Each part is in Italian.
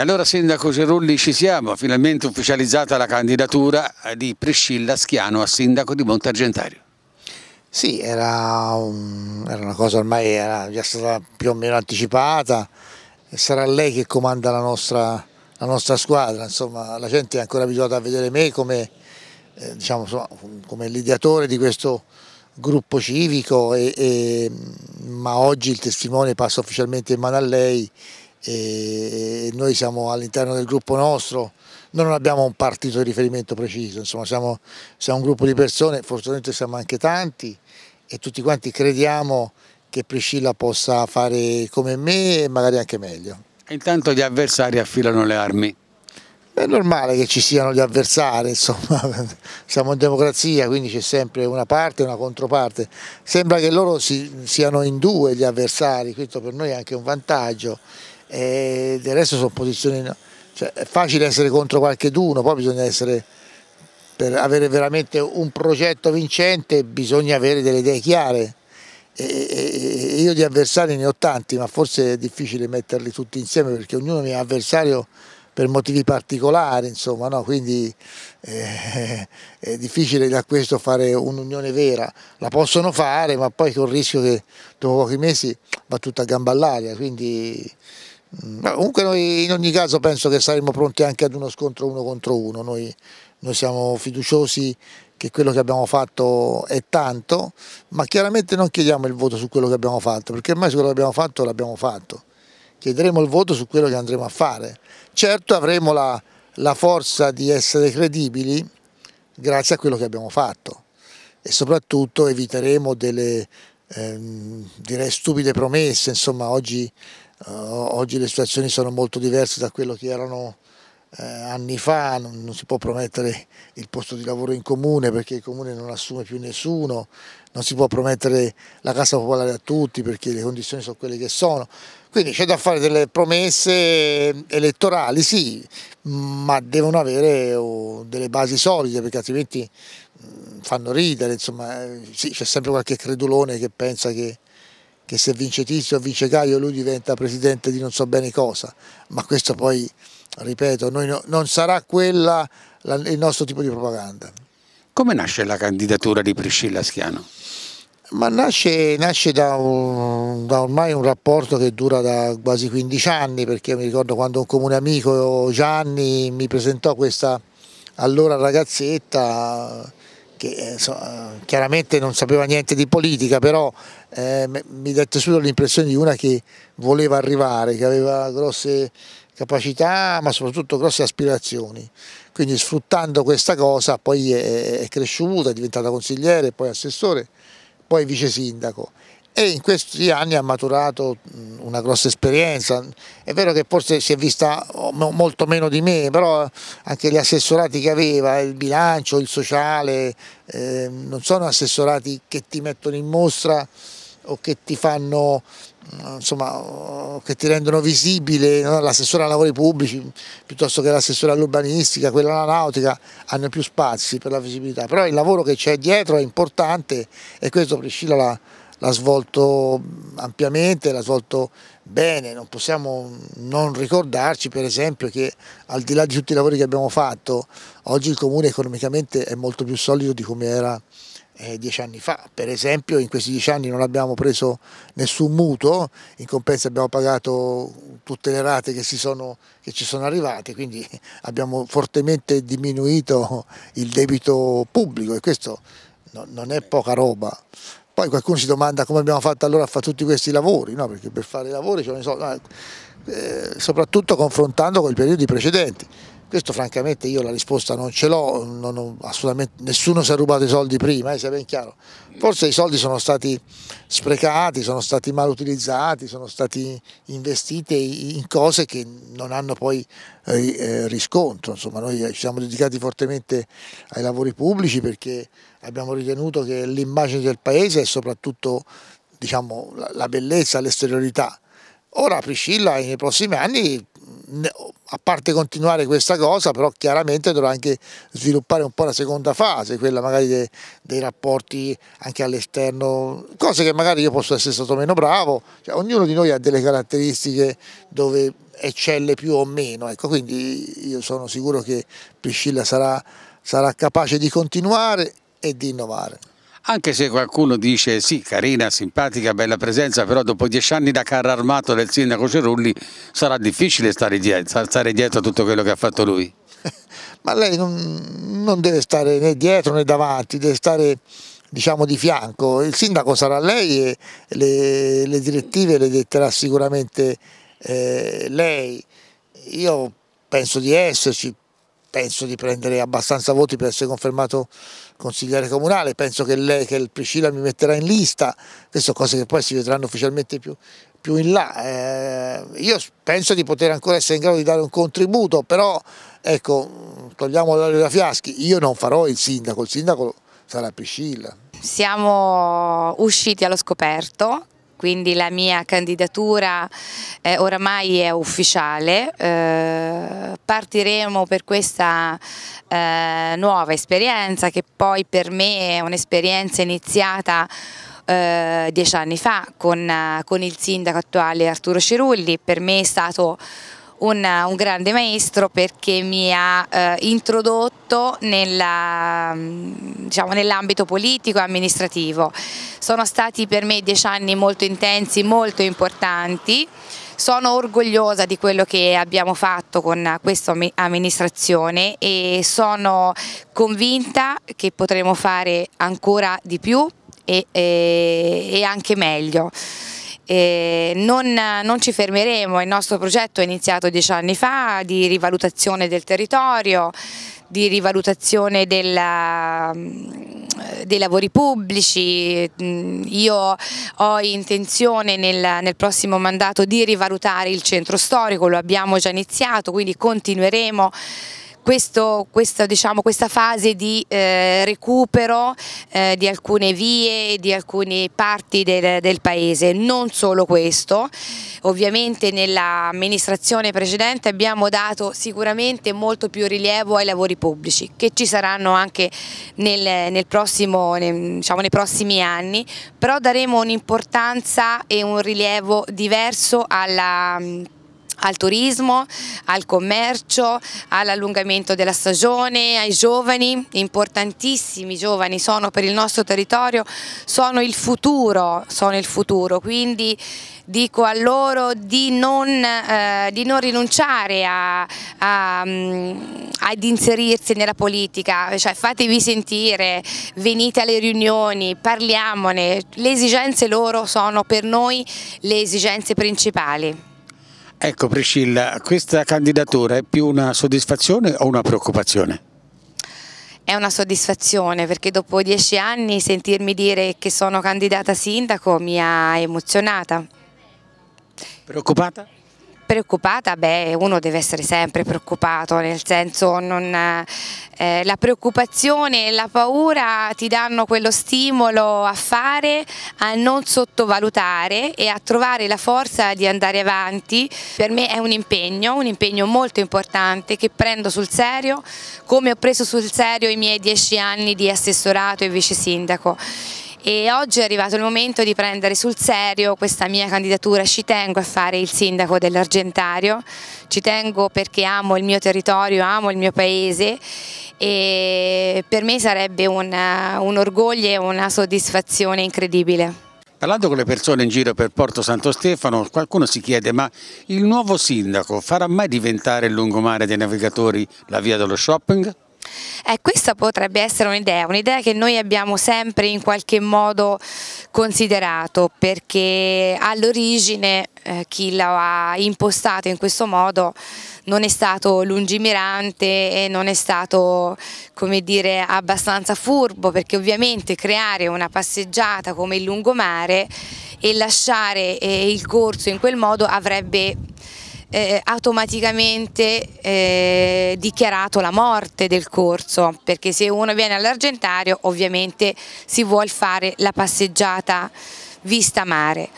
allora Sindaco Cerulli ci siamo, finalmente ufficializzata la candidatura di Priscilla Schiano a Sindaco di Montargentario. Sì, era, un, era, una cosa ormai era già stata più o meno anticipata, sarà lei che comanda la nostra, la nostra squadra, insomma la gente è ancora abituata a vedere me come, eh, diciamo, insomma, come l'ideatore di questo gruppo civico, e, e, ma oggi il testimone passa ufficialmente in mano a lei e noi siamo all'interno del gruppo nostro, noi non abbiamo un partito di riferimento preciso, insomma siamo, siamo un gruppo di persone, fortunatamente siamo anche tanti e tutti quanti crediamo che Priscilla possa fare come me e magari anche meglio. intanto gli avversari affilano le armi. È normale che ci siano gli avversari, insomma, siamo in democrazia, quindi c'è sempre una parte e una controparte. Sembra che loro si, siano in due gli avversari, questo per noi è anche un vantaggio e del resto sono posizioni, cioè è facile essere contro qualcheduno, poi bisogna essere, per avere veramente un progetto vincente bisogna avere delle idee chiare. E, e, io di avversari ne ho tanti, ma forse è difficile metterli tutti insieme perché ognuno mi è avversario per motivi particolari, insomma, no? quindi eh, è difficile da questo fare un'unione vera. La possono fare, ma poi con il rischio che dopo pochi mesi va tutta a gamba all'aria, quindi comunque noi in ogni caso penso che saremo pronti anche ad uno scontro uno contro uno, noi, noi, siamo fiduciosi che quello che abbiamo fatto è tanto, ma chiaramente non chiediamo il voto su quello che abbiamo fatto, perché ormai su quello che abbiamo fatto l'abbiamo fatto, chiederemo il voto su quello che andremo a fare. Certo avremo la, la forza di essere credibili grazie a quello che abbiamo fatto e soprattutto eviteremo delle, ehm, direi stupide promesse, insomma oggi eh, oggi le situazioni sono molto diverse da quello che erano eh, anni fa, non, non, si può promettere il posto di lavoro in comune perché il comune non assume più nessuno, non si può promettere la casa popolare a tutti perché le condizioni sono quelle che sono. Quindi c'è da fare delle promesse elettorali, sì, ma devono avere oh, delle basi solide perché altrimenti mm, fanno ridere, insomma, eh, sì, c'è sempre qualche credulone che pensa che che se vince Tizio o vince Gaio lui diventa presidente di non so bene cosa, ma questo poi, ripeto, no, non sarà quella la, il nostro tipo di propaganda. Come nasce la candidatura di Priscilla Schiano? Ma nasce, nasce da, un, da, ormai un rapporto che dura da quasi 15 anni, perché mi ricordo quando un comune amico Gianni mi presentò questa allora ragazzetta che eh, so, eh, chiaramente non sapeva niente di politica, però eh, mi dette subito l'impressione di una che voleva arrivare, che aveva grosse capacità ma soprattutto grosse aspirazioni. Quindi sfruttando questa cosa poi è, è cresciuta, è diventata consigliere, poi assessore, poi vice sindaco e in questi anni ha maturato una grossa esperienza, è vero che forse si è vista oh, molto meno di me, però anche gli assessorati che aveva, il bilancio, il sociale, eh, non sono assessorati che ti mettono in mostra o che ti fanno insomma, oh, che ti rendono visibile no? l'assessore ai lavori pubblici piuttosto che l'assessore all'urbanistica, quella alla nautica, hanno più spazi per la visibilità, però il lavoro che c'è dietro è importante e questo Priscilla l'ha l'ha svolto ampiamente, l'ha svolto bene, non possiamo non ricordarci per esempio che al di là di tutti i lavori che abbiamo fatto, oggi il comune economicamente è molto più solido di come era eh, dieci anni fa, per esempio in questi dieci anni non abbiamo preso nessun mutuo, in compenso abbiamo pagato tutte le rate che, sono, che ci sono arrivate, quindi abbiamo fortemente diminuito il debito pubblico e questo no, non è poca roba poi qualcuno si domanda come abbiamo fatto allora a fare tutti questi lavori, no? perché per fare i lavori ce ne sono, eh, soprattutto confrontando con i periodi precedenti. Questo francamente io la risposta non ce l'ho, nessuno si è rubato i soldi prima, eh, sia ben chiaro. Forse i soldi sono stati sprecati, sono stati mal utilizzati, sono stati investiti in cose che non hanno poi eh, eh, riscontro. Insomma, noi ci siamo dedicati fortemente ai lavori pubblici perché abbiamo ritenuto che l'immagine del paese è soprattutto diciamo, la bellezza, l'esteriorità. Ora Priscilla nei prossimi anni a parte continuare questa cosa, però chiaramente dovrà anche sviluppare un po' la seconda fase, quella magari dei, dei rapporti anche all'esterno, cose che magari io posso essere stato meno bravo, cioè, ognuno di noi ha delle caratteristiche dove eccelle più o meno, ecco, quindi io sono sicuro che Priscilla sarà, sarà capace di continuare e di innovare. Anche se qualcuno dice sì, carina, simpatica, bella presenza, però dopo dieci anni da carro armato del sindaco Cerulli sarà difficile stare dietro, stare dietro a tutto quello che ha fatto lui. Ma lei non, non deve stare né dietro né davanti, deve stare diciamo di fianco. Il sindaco sarà lei e le, le direttive le detterà sicuramente eh, lei. Io penso di esserci, penso di prendere abbastanza voti per essere confermato consigliere comunale, penso che lei, che il Priscilla mi metterà in lista, queste sono cose che poi si vedranno ufficialmente più, più in là. Eh, io penso di poter ancora essere in grado di dare un contributo, però ecco, togliamo l'olio da fiaschi, io non farò il sindaco, il sindaco sarà Priscilla. Siamo usciti allo scoperto quindi la mia candidatura eh, oramai è ufficiale, eh, partiremo per questa eh, nuova esperienza che poi per me è un'esperienza iniziata eh, dieci anni fa con, con il sindaco attuale Arturo Cirulli, per me è stato un, un grande maestro perché mi ha eh, introdotto diciamo, nell'ambito diciamo, nell politico e amministrativo. Sono stati per me dieci anni molto intensi, molto importanti. Sono orgogliosa di quello che abbiamo fatto con questa amministrazione e sono convinta che potremo fare ancora di più e, e, e anche meglio non, non, ci fermeremo, il nostro progetto è iniziato dieci anni fa di rivalutazione del territorio, di rivalutazione della, mm, dei lavori pubblici, mm, io ho intenzione nel, nel, prossimo mandato di rivalutare il centro storico, lo abbiamo già iniziato, quindi continueremo questo, questo, diciamo, questa fase di eh, recupero eh, di alcune vie, di alcune parti del, del paese, non solo questo, ovviamente nell'amministrazione precedente abbiamo dato sicuramente molto più rilievo ai lavori pubblici che ci saranno anche nel, nel prossimo, nel, diciamo, nei prossimi anni, però daremo un'importanza e un rilievo diverso alla al turismo, al commercio, all'allungamento della stagione, ai giovani, importantissimi giovani sono per il nostro territorio, sono il futuro, sono il futuro quindi dico a loro di non, eh, di non rinunciare a, a, mm, ad inserirsi nella politica, cioè fatevi sentire, venite alle riunioni, parliamone, le esigenze loro sono per noi le esigenze principali. Ecco Priscilla, questa candidatura è più una soddisfazione o una preoccupazione? È una soddisfazione perché dopo dieci anni sentirmi dire che sono candidata sindaco mi ha emozionata. Preoccupata? preoccupata? Beh, uno deve essere sempre preoccupato, nel senso non, eh, la preoccupazione e la paura ti danno quello stimolo a fare, a non sottovalutare e a trovare la forza di andare avanti. Per me è un impegno, un impegno molto importante che prendo sul serio, come ho preso sul serio i miei dieci anni di assessorato e vice sindaco e oggi è arrivato il momento di prendere sul serio questa mia candidatura, ci tengo a fare il sindaco dell'Argentario, ci tengo perché amo il mio territorio, amo il mio paese e per me sarebbe una, un orgoglio e una soddisfazione incredibile. Parlando con le persone in giro per Porto Santo Stefano, qualcuno si chiede ma il nuovo sindaco farà mai diventare il lungomare dei navigatori la via dello shopping? Eh, questa potrebbe essere un'idea, un'idea che noi abbiamo sempre in qualche modo considerato perché all'origine eh, chi ha impostato in questo modo non è stato lungimirante e non è stato come dire, abbastanza furbo perché ovviamente creare una passeggiata come il lungomare e lasciare eh, il corso in quel modo avrebbe eh, automaticamente eh, dichiarato la morte del corso, perché se uno viene all'Argentario ovviamente si vuole fare la passeggiata vista mare.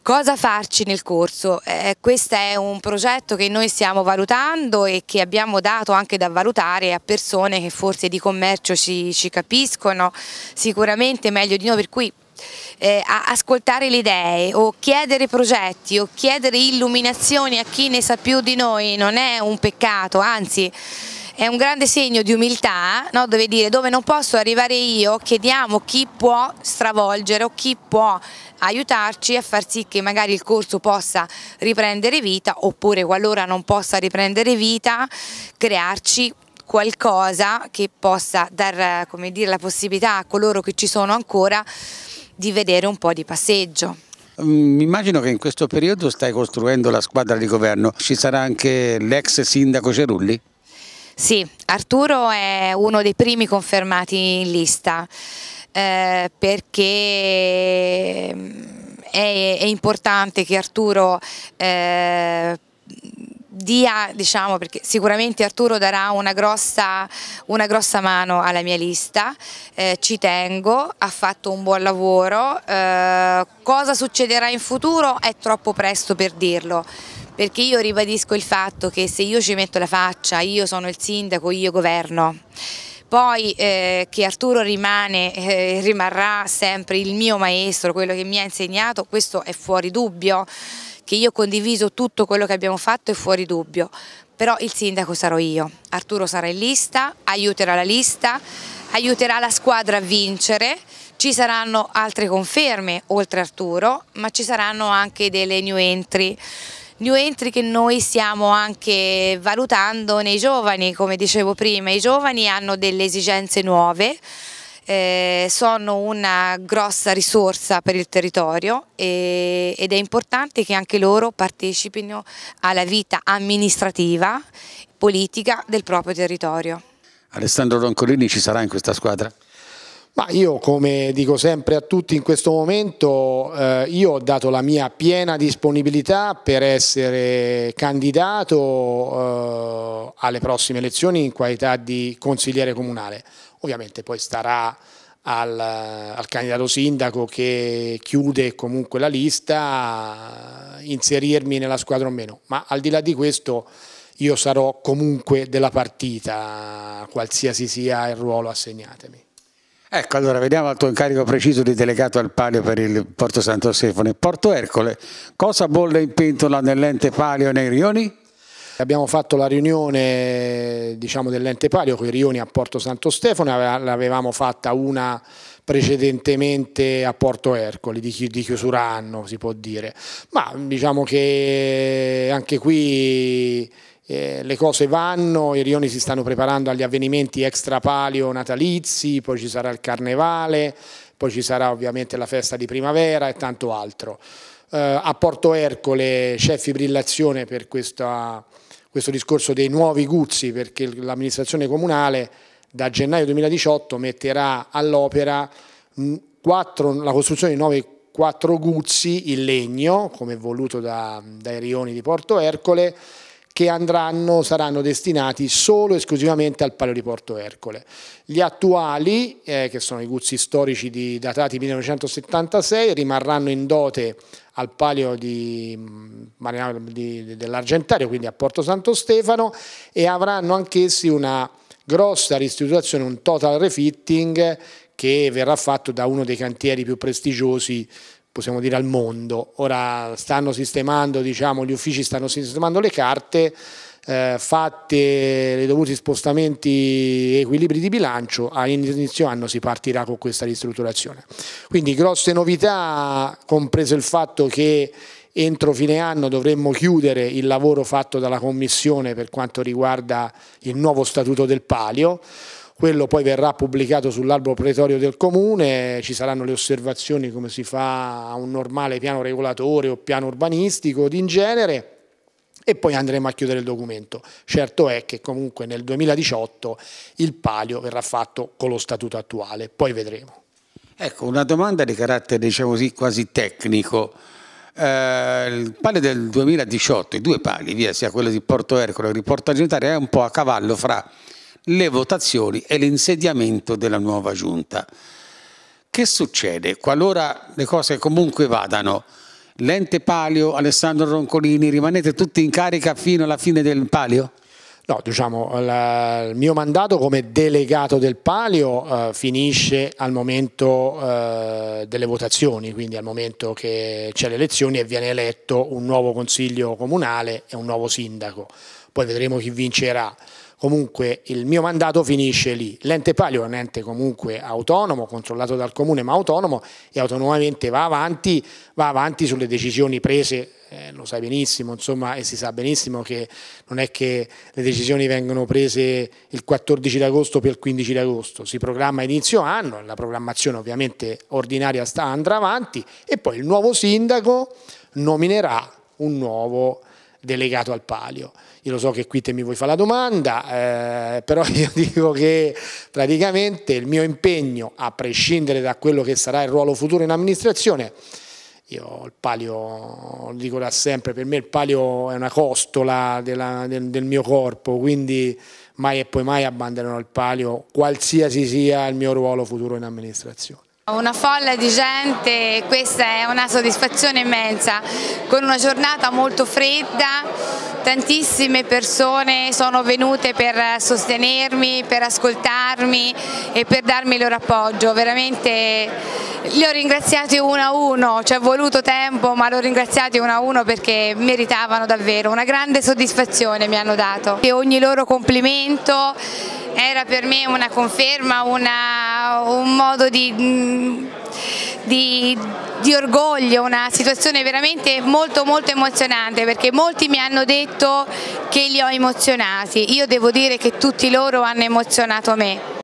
Cosa farci nel corso? Eh, questo è un progetto che noi stiamo valutando e che abbiamo dato anche da valutare a persone che forse di commercio ci, ci capiscono sicuramente meglio di noi, per cui eh, ascoltare le idee o chiedere progetti o chiedere illuminazioni a chi ne sa più di noi non è un peccato, anzi è un grande segno di umiltà, no? dove dire dove non posso arrivare io, chiediamo chi può stravolgere o chi può aiutarci a far sì che magari il corso possa riprendere vita oppure qualora non possa riprendere vita, crearci qualcosa che possa dar dire, la possibilità a coloro che ci sono ancora di vedere un po' di passeggio. Mi mm, immagino che in questo periodo stai costruendo la squadra di governo, ci sarà anche l'ex sindaco Cerulli? Sì, Arturo è uno dei primi confermati in lista eh, perché mm, è, è, importante che Arturo eh, dia, diciamo, perché sicuramente Arturo darà una grossa, una grossa mano alla mia lista, eh, ci tengo, ha fatto un buon lavoro, eh, cosa succederà in futuro è troppo presto per dirlo perché io ribadisco il fatto che se io ci metto la faccia, io sono il sindaco, io governo. Poi eh, che Arturo rimane, eh, rimarrà sempre il mio maestro, quello che mi ha insegnato, questo è fuori dubbio che io ho condiviso tutto quello che abbiamo fatto è fuori dubbio, però il sindaco sarò io, Arturo sarà in lista, aiuterà la lista, aiuterà la squadra a vincere, ci saranno altre conferme oltre Arturo, ma ci saranno anche delle new entry new entry che noi stiamo anche valutando nei giovani, come dicevo prima, i giovani hanno delle esigenze nuove, eh, sono una grossa risorsa per il territorio e, ed è importante che anche loro partecipino alla vita amministrativa, politica del proprio territorio. Alessandro Roncolini ci sarà in questa squadra? Ma io, come dico sempre a tutti in questo momento, eh, io ho dato la mia piena disponibilità per essere candidato eh, alle prossime elezioni in qualità di consigliere comunale. Ovviamente poi starà al, al candidato sindaco che chiude comunque la lista inserirmi nella squadra o meno, ma al di là di questo io sarò comunque della partita, qualsiasi sia il ruolo assegnatemi. Ecco, allora vediamo il tuo incarico preciso di delegato al palio per il Porto Santo Stefano. Porto Ercole, cosa bolle in pentola nell'ente palio e nei rioni? Abbiamo fatto la riunione diciamo, dell'ente palio con i rioni a Porto Santo Stefano, l'avevamo fatta una precedentemente a Porto Ercoli, di, di chiusura anno si può dire, ma diciamo che anche qui eh, le cose vanno, i rioni si stanno preparando agli avvenimenti extra palio natalizi, poi ci sarà il carnevale, poi ci sarà ovviamente la festa di primavera e tanto altro. Eh, a Porto Ercole c'è fibrillazione per questa, questo discorso dei nuovi guzzi perché l'amministrazione comunale da gennaio 2018 metterà all'opera mm, la costruzione di nuovi quattro guzzi in legno come voluto da, dai rioni di Porto Ercole che andranno, saranno destinati solo e esclusivamente al palio di Porto Ercole. Gli attuali, eh, che sono i guzzi storici di, datati 1976, rimarranno in dote al palio mm, dell'Argentario, quindi a Porto Santo Stefano, e avranno anch'essi una grossa ristrutturazione, un total refitting che verrà fatto da uno dei cantieri più prestigiosi possiamo dire al mondo. Ora stanno sistemando, diciamo, gli uffici stanno sistemando le carte, eh, fatte i dovuti spostamenti e equilibri di bilancio, a inizio anno si partirà con questa ristrutturazione. Quindi grosse novità, compreso il fatto che entro fine anno dovremmo chiudere il lavoro fatto dalla Commissione per quanto riguarda il nuovo Statuto del Palio, quello poi verrà pubblicato sull'albo pretorio del comune, ci saranno le osservazioni come si fa a un normale piano regolatore o piano urbanistico di in genere e poi andremo a chiudere il documento. Certo è che comunque nel 2018 il palio verrà fatto con lo statuto attuale, poi vedremo. Ecco, una domanda di carattere diciamo così quasi tecnico. Eh, il palio del 2018, i due pali, via, sia quello di Porto Ercole che di Porto Argentaria, è un po' a cavallo fra le votazioni e l'insediamento della nuova giunta. Che succede qualora le cose comunque vadano? L'ente palio, Alessandro Roncolini, rimanete tutti in carica fino alla fine del palio? No, diciamo, la, il mio mandato come delegato del Palio eh, finisce al momento eh, delle votazioni, quindi al momento che c'è le elezioni e viene eletto un nuovo consiglio comunale e un nuovo sindaco. Poi vedremo chi vincerà comunque il mio mandato finisce lì. L'ente palio è un ente comunque autonomo, controllato dal comune ma autonomo e autonomamente va avanti, va avanti sulle decisioni prese, eh, lo sai benissimo, insomma, e si sa benissimo che non è che le decisioni vengono prese il 14 d'agosto per il 15 d'agosto, si programma inizio anno, la programmazione ovviamente ordinaria sta, andrà avanti e poi il nuovo sindaco nominerà un nuovo delegato al palio. Io lo so che qui te mi vuoi fare la domanda, eh, però io dico che praticamente il mio impegno, a prescindere da quello che sarà il ruolo futuro in amministrazione, io il palio, lo dico da sempre, per me il palio è una costola della, del, del, mio corpo, quindi mai e poi mai abbandonerò il palio, qualsiasi sia il mio ruolo futuro in amministrazione. Una folla di gente, questa è una soddisfazione immensa, con una giornata molto fredda tantissime persone sono venute per sostenermi, per ascoltarmi e per darmi il loro appoggio, veramente li ho ringraziati uno a uno, ci è voluto tempo ma li ho ringraziati uno a uno perché meritavano davvero, una grande soddisfazione mi hanno dato e ogni loro complimento era per me una conferma, una, un modo di, di di orgoglio, una situazione veramente molto molto emozionante perché molti mi hanno detto che li ho emozionati, io devo dire che tutti loro hanno emozionato me.